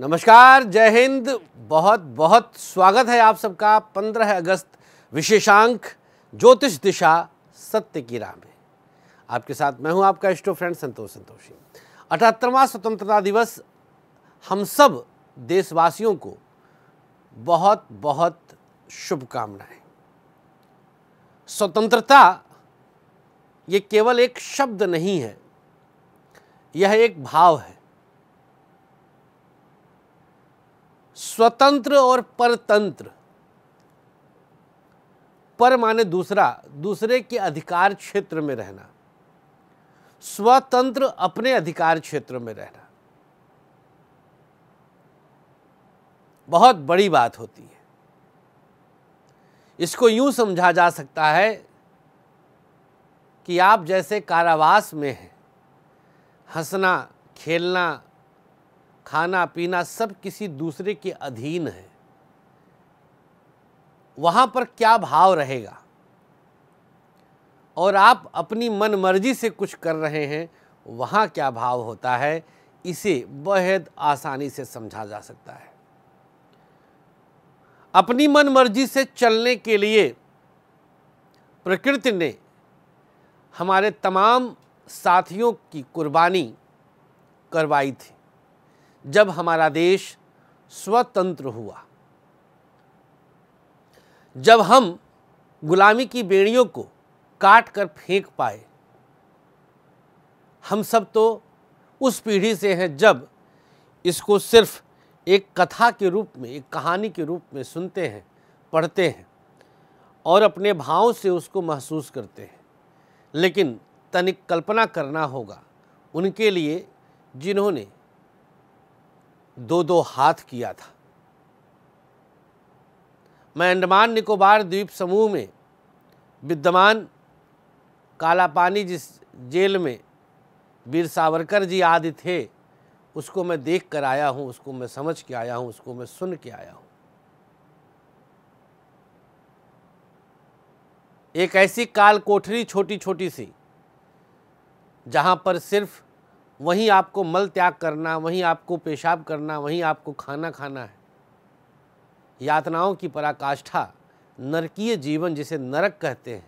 नमस्कार जय हिंद बहुत बहुत स्वागत है आप सबका 15 अगस्त विशेषांक ज्योतिष दिशा सत्य की राह में आपके साथ मैं हूं आपका इष्टो फ्रेंड संतोष संतोषी अठहत्तरवा स्वतंत्रता दिवस हम सब देशवासियों को बहुत बहुत शुभकामनाएं स्वतंत्रता ये केवल एक शब्द नहीं है यह एक भाव है स्वतंत्र और परतंत्र पर माने दूसरा दूसरे के अधिकार क्षेत्र में रहना स्वतंत्र अपने अधिकार क्षेत्र में रहना बहुत बड़ी बात होती है इसको यूं समझा जा सकता है कि आप जैसे कारावास में हैं हंसना खेलना खाना पीना सब किसी दूसरे के अधीन है वहां पर क्या भाव रहेगा और आप अपनी मन मर्जी से कुछ कर रहे हैं वहां क्या भाव होता है इसे बेहद आसानी से समझा जा सकता है अपनी मन मर्जी से चलने के लिए प्रकृति ने हमारे तमाम साथियों की कुर्बानी करवाई थी जब हमारा देश स्वतंत्र हुआ जब हम गुलामी की बेड़ियों को काट कर फेंक पाए हम सब तो उस पीढ़ी से हैं जब इसको सिर्फ एक कथा के रूप में एक कहानी के रूप में सुनते हैं पढ़ते हैं और अपने भाव से उसको महसूस करते हैं लेकिन तनिक कल्पना करना होगा उनके लिए जिन्होंने दो दो हाथ किया था मैं अंडमान निकोबार द्वीप समूह में विद्यमान कालापानी जिस जेल में वीर सावरकर जी आदि थे उसको मैं देख कर आया हूँ उसको मैं समझ के आया हूँ उसको मैं सुन के आया हूँ एक ऐसी काल कोठरी छोटी छोटी सी जहाँ पर सिर्फ वहीं आपको मल त्याग करना वहीं आपको पेशाब करना वहीं आपको खाना खाना है यातनाओं की पराकाष्ठा नरकीय जीवन जिसे नरक कहते हैं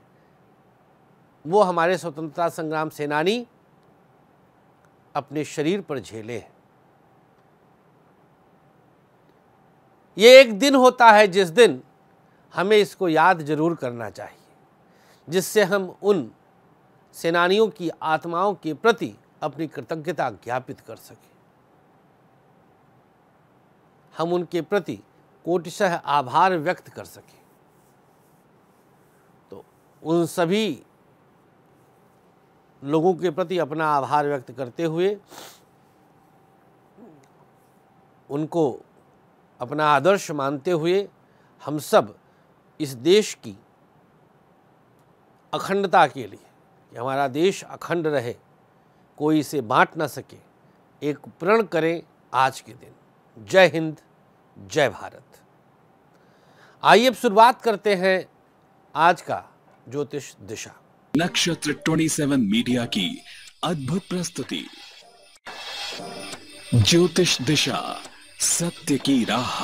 वो हमारे स्वतंत्रता संग्राम सेनानी अपने शरीर पर झेले हैं ये एक दिन होता है जिस दिन हमें इसको याद जरूर करना चाहिए जिससे हम उन सेनानियों की आत्माओं के प्रति अपनी कृतज्ञता ज्ञापित कर सकें हम उनके प्रति कोटिशह आभार व्यक्त कर सकें तो उन सभी लोगों के प्रति अपना आभार व्यक्त करते हुए उनको अपना आदर्श मानते हुए हम सब इस देश की अखंडता के लिए कि हमारा देश अखंड रहे कोई इसे बांट ना सके एक प्रण करें आज के दिन जय हिंद जय भारत आइए अब शुरुआत करते हैं आज का ज्योतिष दिशा नक्षत्र 27 मीडिया की अद्भुत प्रस्तुति ज्योतिष दिशा सत्य की राह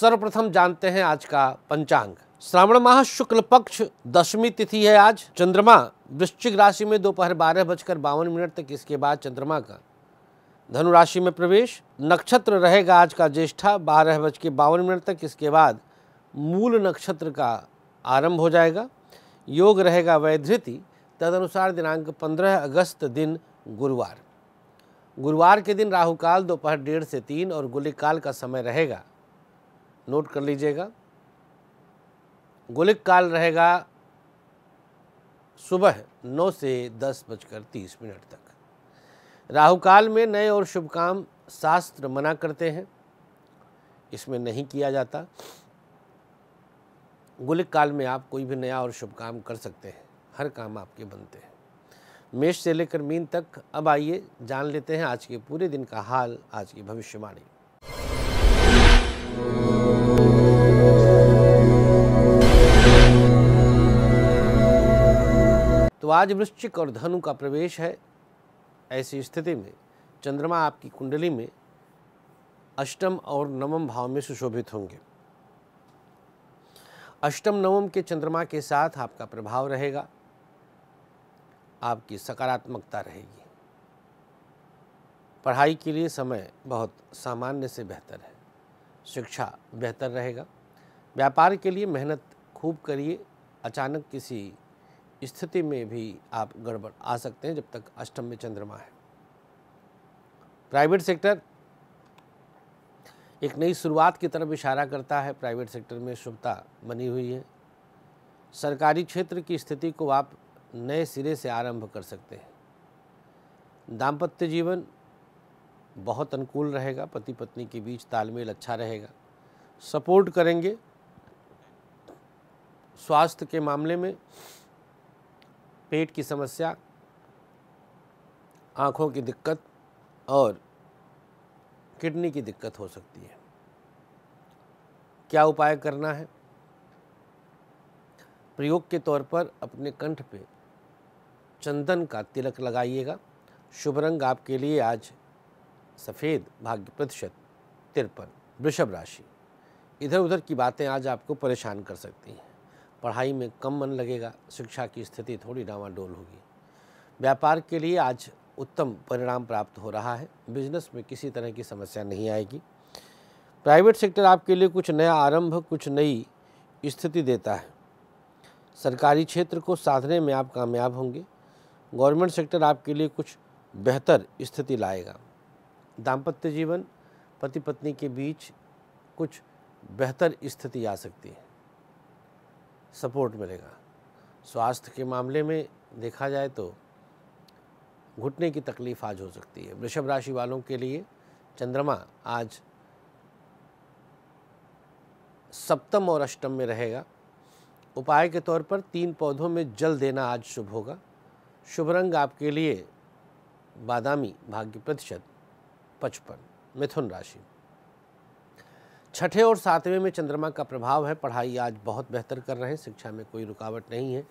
सर्वप्रथम जानते हैं आज का पंचांग श्रावण माह शुक्ल पक्ष दशमी तिथि है आज चंद्रमा वृश्चिक राशि में दोपहर बारह बजकर बावन मिनट तक इसके बाद चंद्रमा का धनु राशि में प्रवेश नक्षत्र रहेगा आज का ज्येष्ठा बारह बज के बावन मिनट तक इसके बाद मूल नक्षत्र का आरंभ हो जाएगा योग रहेगा वैधृति तदनुसार दिनांक 15 अगस्त दिन गुरुवार गुरुवार के दिन राहु काल दोपहर डेढ़ से तीन और गुलिकाल का समय रहेगा नोट कर लीजिएगा गोलिक काल रहेगा सुबह नौ से दस बजकर तीस मिनट तक राहु काल में नए और शुभ काम शास्त्र मना करते हैं इसमें नहीं किया जाता गोलिक काल में आप कोई भी नया और शुभ काम कर सकते हैं हर काम आपके बनते हैं मेष से लेकर मीन तक अब आइए जान लेते हैं आज के पूरे दिन का हाल आज की भविष्यवाणी तो आज वृश्चिक और धनु का प्रवेश है ऐसी स्थिति में चंद्रमा आपकी कुंडली में अष्टम और नवम भाव में सुशोभित होंगे अष्टम नवम के चंद्रमा के साथ आपका प्रभाव रहेगा आपकी सकारात्मकता रहेगी पढ़ाई के लिए समय बहुत सामान्य से बेहतर है शिक्षा बेहतर रहेगा व्यापार के लिए मेहनत खूब करिए अचानक किसी स्थिति में भी आप गड़बड़ आ सकते हैं जब तक अष्टम में चंद्रमा है प्राइवेट सेक्टर एक नई शुरुआत की तरफ इशारा करता है प्राइवेट सेक्टर में शुभता बनी हुई है सरकारी क्षेत्र की स्थिति को आप नए सिरे से आरंभ कर सकते हैं दाम्पत्य जीवन बहुत अनुकूल रहेगा पति पत्नी के बीच तालमेल अच्छा रहेगा सपोर्ट करेंगे स्वास्थ्य के मामले में पेट की समस्या आँखों की दिक्कत और किडनी की दिक्कत हो सकती है क्या उपाय करना है प्रयोग के तौर पर अपने कंठ पे चंदन का तिलक लगाइएगा शुभ रंग आपके लिए आज सफ़ेद भाग्य प्रतिशत तिरपन वृषभ राशि इधर उधर की बातें आज आपको परेशान कर सकती हैं पढ़ाई में कम मन लगेगा शिक्षा की स्थिति थोड़ी डावाडोल होगी व्यापार के लिए आज उत्तम परिणाम प्राप्त हो रहा है बिजनेस में किसी तरह की समस्या नहीं आएगी प्राइवेट सेक्टर आपके लिए कुछ नया आरंभ कुछ नई स्थिति देता है सरकारी क्षेत्र को साधने में आप कामयाब होंगे गवर्नमेंट सेक्टर आपके लिए कुछ बेहतर स्थिति लाएगा दाम्पत्य जीवन पति पत्नी के बीच कुछ बेहतर स्थिति आ सकती है सपोर्ट मिलेगा स्वास्थ्य के मामले में देखा जाए तो घुटने की तकलीफ आज हो सकती है वृषभ राशि वालों के लिए चंद्रमा आज सप्तम और अष्टम में रहेगा उपाय के तौर पर तीन पौधों में जल देना आज शुभ होगा शुभ रंग आपके लिए बादामी भाग्य प्रतिशत पचपन मिथुन राशि छठे और सातवें में चंद्रमा का प्रभाव है पढ़ाई आज बहुत बेहतर कर रहे हैं शिक्षा में कोई रुकावट नहीं है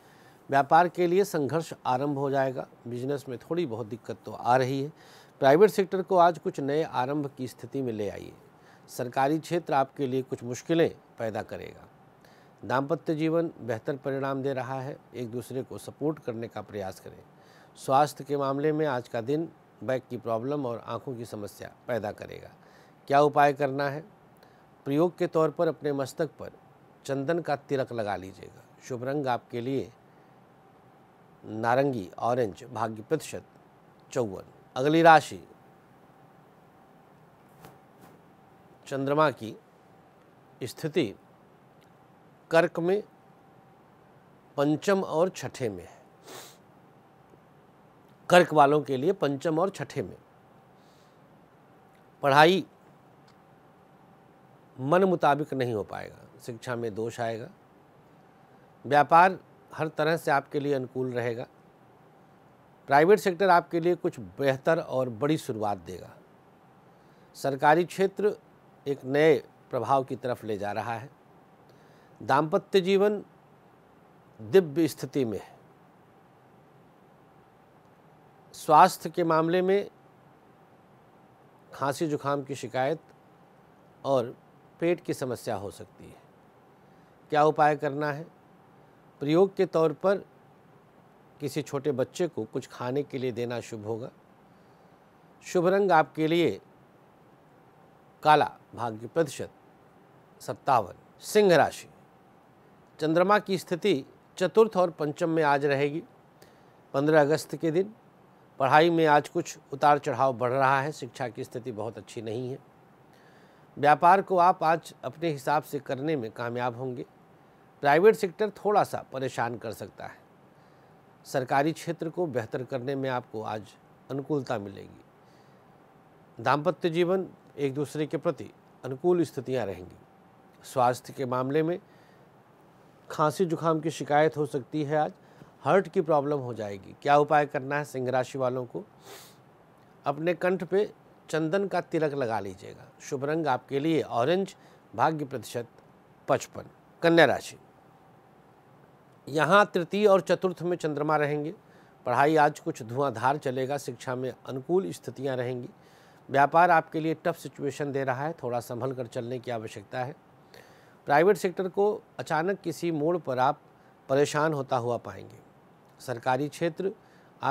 व्यापार के लिए संघर्ष आरंभ हो जाएगा बिजनेस में थोड़ी बहुत दिक्कत तो आ रही है प्राइवेट सेक्टर को आज कुछ नए आरंभ की स्थिति में ले आइए सरकारी क्षेत्र आपके लिए कुछ मुश्किलें पैदा करेगा दाम्पत्य जीवन बेहतर परिणाम दे रहा है एक दूसरे को सपोर्ट करने का प्रयास करें स्वास्थ्य के मामले में आज का दिन बैक की प्रॉब्लम और आँखों की समस्या पैदा करेगा क्या उपाय करना है प्रयोग के तौर पर अपने मस्तक पर चंदन का तिलक लगा लीजिएगा शुभ रंग आपके लिए नारंगी ऑरेंज भाग्य प्रतिशत चौवन अगली राशि चंद्रमा की स्थिति कर्क में पंचम और छठे में है कर्क वालों के लिए पंचम और छठे में पढ़ाई मन मुताबिक नहीं हो पाएगा शिक्षा में दोष आएगा व्यापार हर तरह से आपके लिए अनुकूल रहेगा प्राइवेट सेक्टर आपके लिए कुछ बेहतर और बड़ी शुरुआत देगा सरकारी क्षेत्र एक नए प्रभाव की तरफ ले जा रहा है दाम्पत्य जीवन दिव्य स्थिति में है स्वास्थ्य के मामले में खांसी जुखाम की शिकायत और पेट की समस्या हो सकती है क्या उपाय करना है प्रयोग के तौर पर किसी छोटे बच्चे को कुछ खाने के लिए देना शुभ होगा शुभ रंग आपके लिए काला भाग्य प्रतिशत सत्तावन सिंह राशि चंद्रमा की स्थिति चतुर्थ और पंचम में आज रहेगी पंद्रह अगस्त के दिन पढ़ाई में आज कुछ उतार चढ़ाव बढ़ रहा है शिक्षा की स्थिति बहुत अच्छी नहीं है व्यापार को आप आज अपने हिसाब से करने में कामयाब होंगे प्राइवेट सेक्टर थोड़ा सा परेशान कर सकता है सरकारी क्षेत्र को बेहतर करने में आपको आज अनुकूलता मिलेगी दाम्पत्य जीवन एक दूसरे के प्रति अनुकूल स्थितियां रहेंगी स्वास्थ्य के मामले में खांसी जुकाम की शिकायत हो सकती है आज हर्ट की प्रॉब्लम हो जाएगी क्या उपाय करना है सिंह राशि वालों को अपने कंठ पे चंदन का तिलक लगा लीजिएगा शुभ रंग आपके लिए ऑरेंज भाग्य प्रतिशत पचपन कन्या राशि यहाँ तृतीय और चतुर्थ में चंद्रमा रहेंगे पढ़ाई आज कुछ धुआंधार चलेगा शिक्षा में अनुकूल स्थितियाँ रहेंगी व्यापार आपके लिए टफ सिचुएशन दे रहा है थोड़ा संभल कर चलने की आवश्यकता है प्राइवेट सेक्टर को अचानक किसी मोड़ पर आप परेशान होता हुआ पाएंगे सरकारी क्षेत्र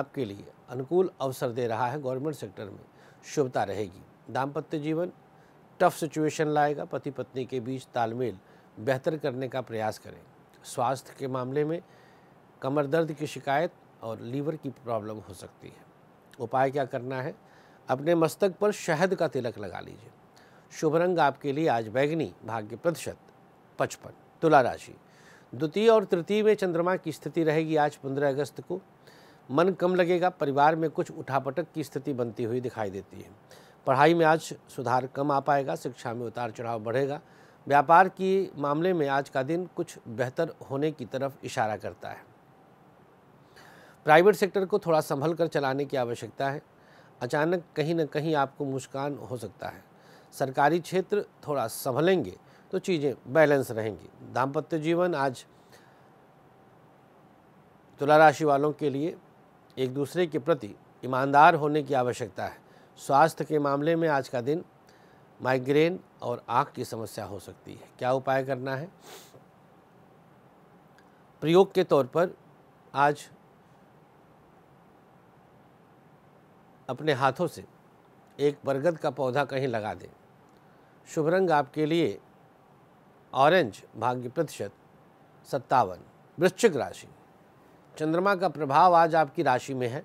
आपके लिए अनुकूल अवसर दे रहा है गवर्नमेंट सेक्टर में शुभता रहेगी दाम्पत्य जीवन टफ सिचुएशन लाएगा पति पत्नी के बीच तालमेल बेहतर करने का प्रयास करें स्वास्थ्य के मामले में कमर दर्द की शिकायत और लीवर की प्रॉब्लम हो सकती है उपाय क्या करना है अपने मस्तक पर शहद का तिलक लगा लीजिए शुभ रंग आपके लिए आज बैगनी भाग्य प्रतिशत पचपन तुला राशि द्वितीय और तृतीय में चंद्रमा की स्थिति रहेगी आज पंद्रह अगस्त को मन कम लगेगा परिवार में कुछ उठापटक की स्थिति बनती हुई दिखाई देती है पढ़ाई में आज सुधार कम आ पाएगा शिक्षा में उतार चढ़ाव बढ़ेगा व्यापार की मामले में आज का दिन कुछ बेहतर होने की तरफ इशारा करता है प्राइवेट सेक्टर को थोड़ा संभल कर चलाने की आवश्यकता है अचानक कहीं ना कहीं आपको मुस्कान हो सकता है सरकारी क्षेत्र थोड़ा संभलेंगे तो चीज़ें बैलेंस रहेंगी दाम्पत्य जीवन आज तुला राशि वालों के लिए एक दूसरे के प्रति ईमानदार होने की आवश्यकता है स्वास्थ्य के मामले में आज का दिन माइग्रेन और आँख की समस्या हो सकती है क्या उपाय करना है प्रयोग के तौर पर आज अपने हाथों से एक बरगद का पौधा कहीं लगा दें शुभ रंग आपके लिए ऑरेंज भाग्य प्रतिशत सत्तावन वृश्चिक राशि चंद्रमा का प्रभाव आज आपकी राशि में है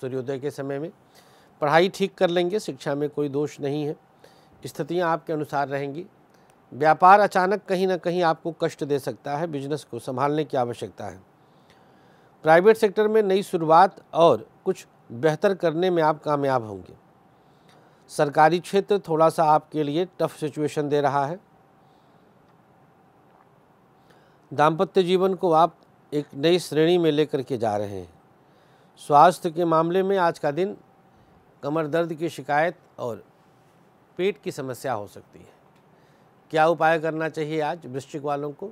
सूर्योदय के समय में पढ़ाई ठीक कर लेंगे शिक्षा में कोई दोष नहीं है स्थितियाँ आपके अनुसार रहेंगी व्यापार अचानक कहीं ना कहीं आपको कष्ट दे सकता है बिजनेस को संभालने की आवश्यकता है प्राइवेट सेक्टर में नई शुरुआत और कुछ बेहतर करने में आप कामयाब होंगे सरकारी क्षेत्र थोड़ा सा आपके लिए टफ सिचुएशन दे रहा है दाम्पत्य जीवन को आप एक नई श्रेणी में लेकर के जा रहे हैं स्वास्थ्य के मामले में आज का दिन कमर दर्द की शिकायत और पेट की समस्या हो सकती है क्या उपाय करना चाहिए आज वृश्चिक वालों को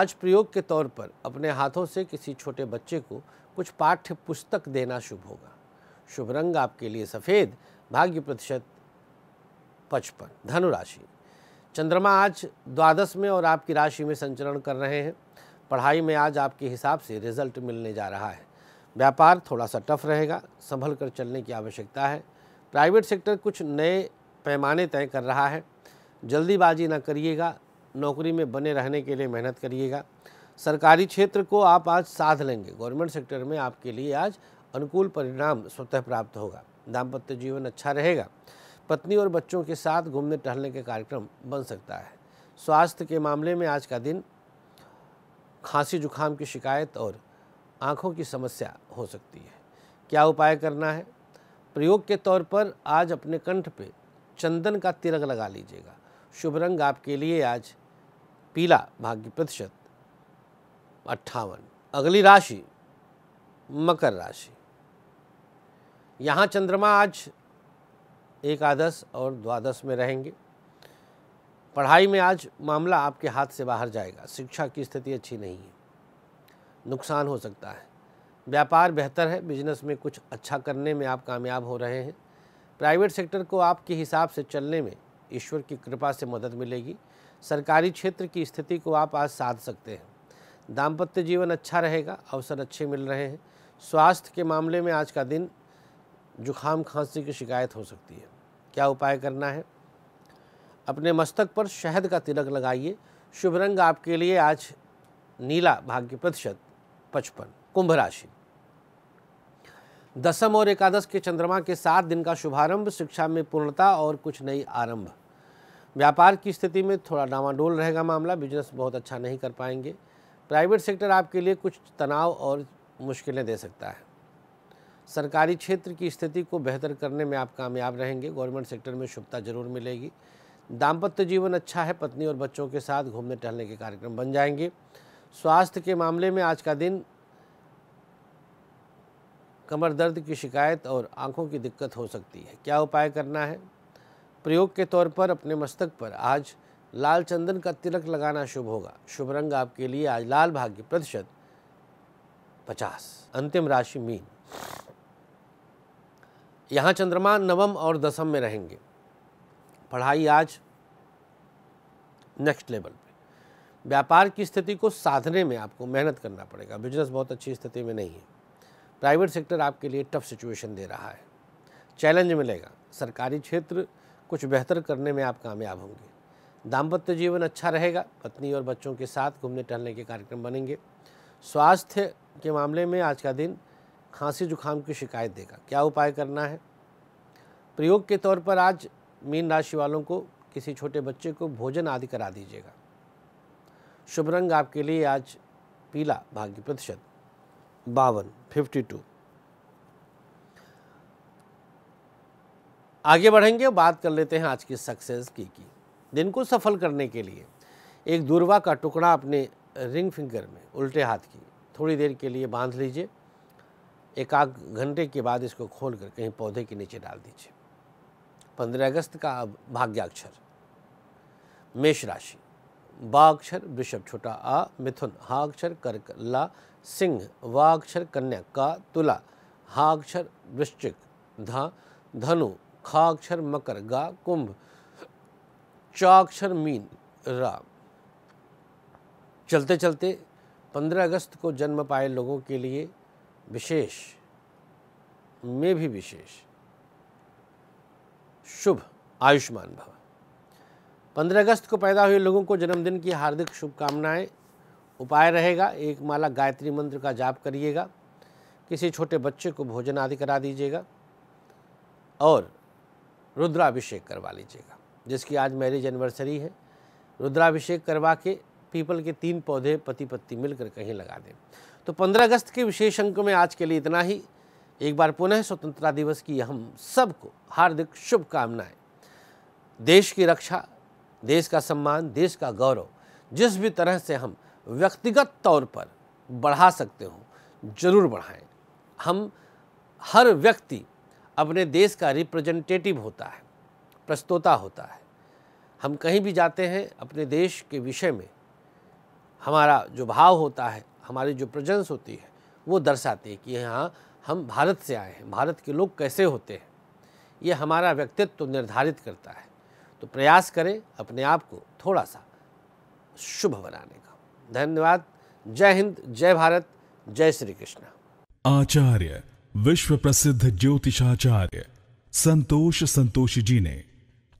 आज प्रयोग के तौर पर अपने हाथों से किसी छोटे बच्चे को कुछ पाठ्य पुस्तक देना शुभ होगा शुभ रंग आपके लिए सफ़ेद भाग्य प्रतिशत पचपन धनुराशि चंद्रमा आज द्वादश में और आपकी राशि में संचरण कर रहे हैं पढ़ाई में आज आपके हिसाब से रिजल्ट मिलने जा रहा है व्यापार थोड़ा सा टफ रहेगा संभल कर चलने की आवश्यकता है प्राइवेट सेक्टर कुछ नए पैमाने तय कर रहा है जल्दीबाजी ना करिएगा नौकरी में बने रहने के लिए मेहनत करिएगा सरकारी क्षेत्र को आप आज साध लेंगे गवर्नमेंट सेक्टर में आपके लिए आज अनुकूल परिणाम स्वतः प्राप्त होगा दाम्पत्य जीवन अच्छा रहेगा पत्नी और बच्चों के साथ घूमने टहलने के कार्यक्रम बन सकता है स्वास्थ्य के मामले में आज का दिन खांसी जुकाम की शिकायत और आंखों की समस्या हो सकती है क्या उपाय करना है प्रयोग के तौर पर आज अपने कंठ पे चंदन का तिलक लगा लीजिएगा शुभ रंग आपके लिए आज पीला भाग्य प्रतिशत अट्ठावन अगली राशि मकर राशि यहाँ चंद्रमा आज एकादश और द्वादश में रहेंगे पढ़ाई में आज मामला आपके हाथ से बाहर जाएगा शिक्षा की स्थिति अच्छी नहीं है नुकसान हो सकता है व्यापार बेहतर है बिजनेस में कुछ अच्छा करने में आप कामयाब हो रहे हैं प्राइवेट सेक्टर को आपके हिसाब से चलने में ईश्वर की कृपा से मदद मिलेगी सरकारी क्षेत्र की स्थिति को आप आज साध सकते हैं दाम्पत्य जीवन अच्छा रहेगा अवसर अच्छे मिल रहे हैं स्वास्थ्य के मामले में आज का दिन जुखाम खांसी की शिकायत हो सकती है क्या उपाय करना है अपने मस्तक पर शहद का तिलक लगाइए शुभ रंग आपके लिए आज नीला भाग्य प्रतिशत पचपन कुंभ राशि दसम और एकादश के चंद्रमा के सात दिन का शुभारंभ शिक्षा में पूर्णता और कुछ नई आरंभ व्यापार की स्थिति में थोड़ा डामाडोल रहेगा मामला बिजनेस बहुत अच्छा नहीं कर पाएंगे प्राइवेट सेक्टर आपके लिए कुछ तनाव और मुश्किलें दे सकता है सरकारी क्षेत्र की स्थिति को बेहतर करने में आप कामयाब रहेंगे गवर्नमेंट सेक्टर में शुभता जरूर मिलेगी दाम्पत्य जीवन अच्छा है पत्नी और बच्चों के साथ घूमने टहलने के कार्यक्रम बन जाएंगे स्वास्थ्य के मामले में आज का दिन कमर दर्द की शिकायत और आंखों की दिक्कत हो सकती है क्या उपाय करना है प्रयोग के तौर पर अपने मस्तक पर आज लाल चंदन का तिलक लगाना शुभ होगा शुभ रंग आपके लिए आज लाल भाग्य प्रतिशत पचास अंतिम राशि मीन यहाँ चंद्रमा नवम और दसम में रहेंगे पढ़ाई आज नेक्स्ट लेवल पे व्यापार की स्थिति को साधने में आपको मेहनत करना पड़ेगा बिजनेस बहुत अच्छी स्थिति में नहीं है प्राइवेट सेक्टर आपके लिए टफ सिचुएशन दे रहा है चैलेंज मिलेगा सरकारी क्षेत्र कुछ बेहतर करने में आप कामयाब होंगे दाम्पत्य जीवन अच्छा रहेगा पत्नी और बच्चों के साथ घूमने टहलने के कार्यक्रम बनेंगे स्वास्थ्य के मामले में आज का दिन खांसी जुकाम की शिकायत देगा क्या उपाय करना है प्रयोग के तौर पर आज मीन राशि वालों को किसी छोटे बच्चे को भोजन आदि करा दीजिएगा शुभ रंग आपके लिए आज पीला भाग्य प्रतिशत बावन फिफ्टी टू आगे बढ़ेंगे बात कर लेते हैं आज की सक्सेस की की दिन को सफल करने के लिए एक दूरवा का टुकड़ा अपने रिंग फिंगर में उल्टे हाथ की थोड़ी देर के लिए बांध लीजिए एक आध घंटे के बाद इसको खोल कर कहीं पौधे के नीचे डाल दीजिए पंद्रह अगस्त का अब भाग्याक्षर मेष राशि बाक्षर वृषभ छोटा आ मिथुन हाक्षर कर्क ला सिंह वाक्षर कन्या का तुला हाक्षर वृश्चिक धा धनु खाक्षर मकर गा कुंभ चाक्षर मीन रा चलते चलते 15 अगस्त को जन्म पाए लोगों के लिए विशेष में भी विशेष शुभ आयुष्मान भव पंद्रह अगस्त को पैदा हुए लोगों को जन्मदिन की हार्दिक शुभकामनाएं उपाय रहेगा एक माला गायत्री मंत्र का जाप करिएगा किसी छोटे बच्चे को भोजन आदि करा दीजिएगा और रुद्राभिषेक करवा लीजिएगा जिसकी आज मैरिज एनिवर्सरी है रुद्राभिषेक करवा के पीपल के तीन पौधे पति पत्ती मिलकर कहीं लगा दें तो पंद्रह अगस्त के विशेष अंक में आज के लिए इतना ही एक बार पुनः स्वतंत्रता दिवस की हम सबको हार्दिक शुभकामनाएं देश की रक्षा देश का सम्मान देश का गौरव जिस भी तरह से हम व्यक्तिगत तौर पर बढ़ा सकते हो जरूर बढ़ाएं हम हर व्यक्ति अपने देश का रिप्रेजेंटेटिव होता है प्रस्तोता होता है हम कहीं भी जाते हैं अपने देश के विषय में हमारा जो भाव होता है हमारी जो प्रजेंस होती है वो दर्शाती है कि हाँ हम भारत से आए हैं भारत के लोग कैसे होते हैं ये हमारा व्यक्तित्व निर्धारित करता है तो प्रयास करें अपने आप को थोड़ा सा शुभ बनाने का धन्यवाद जय हिंद जय भारत जय श्री कृष्ण आचार्य विश्व प्रसिद्ध ज्योतिषाचार्य संतोष संतोषी जी ने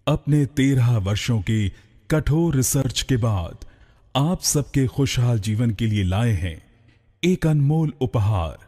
अपने तेरह वर्षों की कठोर रिसर्च के बाद आप सबके खुशहाल जीवन के लिए लाए हैं एक अनमोल उपहार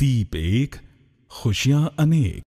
दीप एक खुशियां अनेक